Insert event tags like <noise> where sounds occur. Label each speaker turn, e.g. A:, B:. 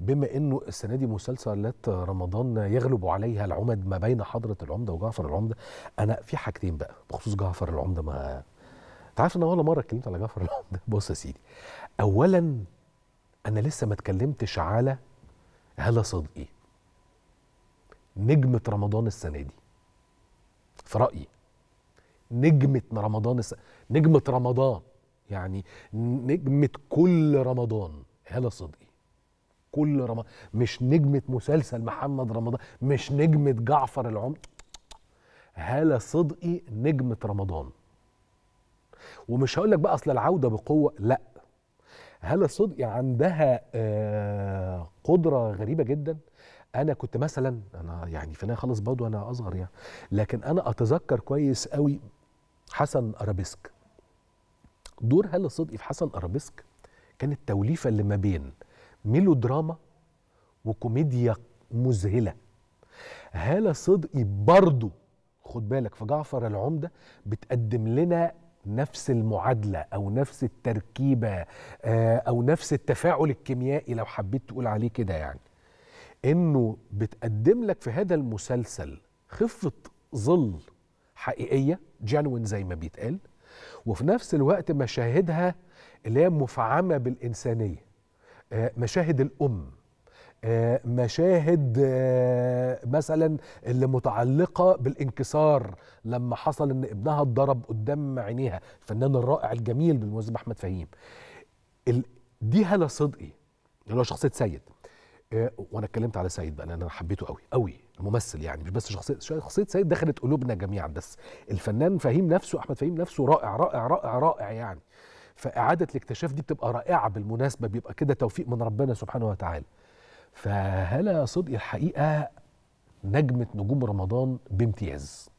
A: بما انه السنه دي مسلسلات رمضان يغلب عليها العمد ما بين حضره العمده وجعفر العمده انا في حاجتين بقى بخصوص جعفر العمده ما انت عارف انا ولا مره اتكلمت على جعفر العمده <laughs> بص يا سيدي اولا انا لسه ما اتكلمتش على هلا صدقي نجمه رمضان السنه دي في رايي نجمه رمضان الس... نجمه رمضان يعني نجمه كل رمضان هلا صدقي كل رمضان مش نجمه مسلسل محمد رمضان مش نجمه جعفر العمر هالة صدقي نجمه رمضان ومش هقول لك بقى اصل العوده بقوه لا هالة صدقي عندها آه قدره غريبه جدا انا كنت مثلا انا يعني في خلص برضه انا اصغر يعني لكن انا اتذكر كويس قوي حسن ارابيسك دور هالة صدقي في حسن ارابيسك كانت توليفه اللي ما بين ميلودراما وكوميديا مذهله هاله صدقي برضو خد بالك في جعفر العمده بتقدم لنا نفس المعادله او نفس التركيبه آه، او نفس التفاعل الكيميائي لو حبيت تقول عليه كده يعني انه بتقدم لك في هذا المسلسل خفه ظل حقيقيه جانوين زي ما بيتقال وفي نفس الوقت مشاهدها اللي هي مفعمه بالانسانيه آه، مشاهد الام آه، مشاهد آه، مثلا اللي متعلقه بالانكسار لما حصل ان ابنها اتضرب قدام عينيها الفنان الرائع الجميل بالمناسبة احمد فهيم دي هلا صدقي اللي هو شخصيه سيد وانا اتكلمت على سيد بقى انا حبيته قوي قوي الممثل يعني مش بس شخصيه شخصيه سيد دخلت قلوبنا جميعا بس الفنان فهيم نفسه احمد فهيم نفسه رائع رائع رائع رائع يعني فاعاده الاكتشاف دي بتبقى رائعه بالمناسبه بيبقى كده توفيق من ربنا سبحانه وتعالى فهلا صدقي الحقيقه نجمه نجوم رمضان بامتياز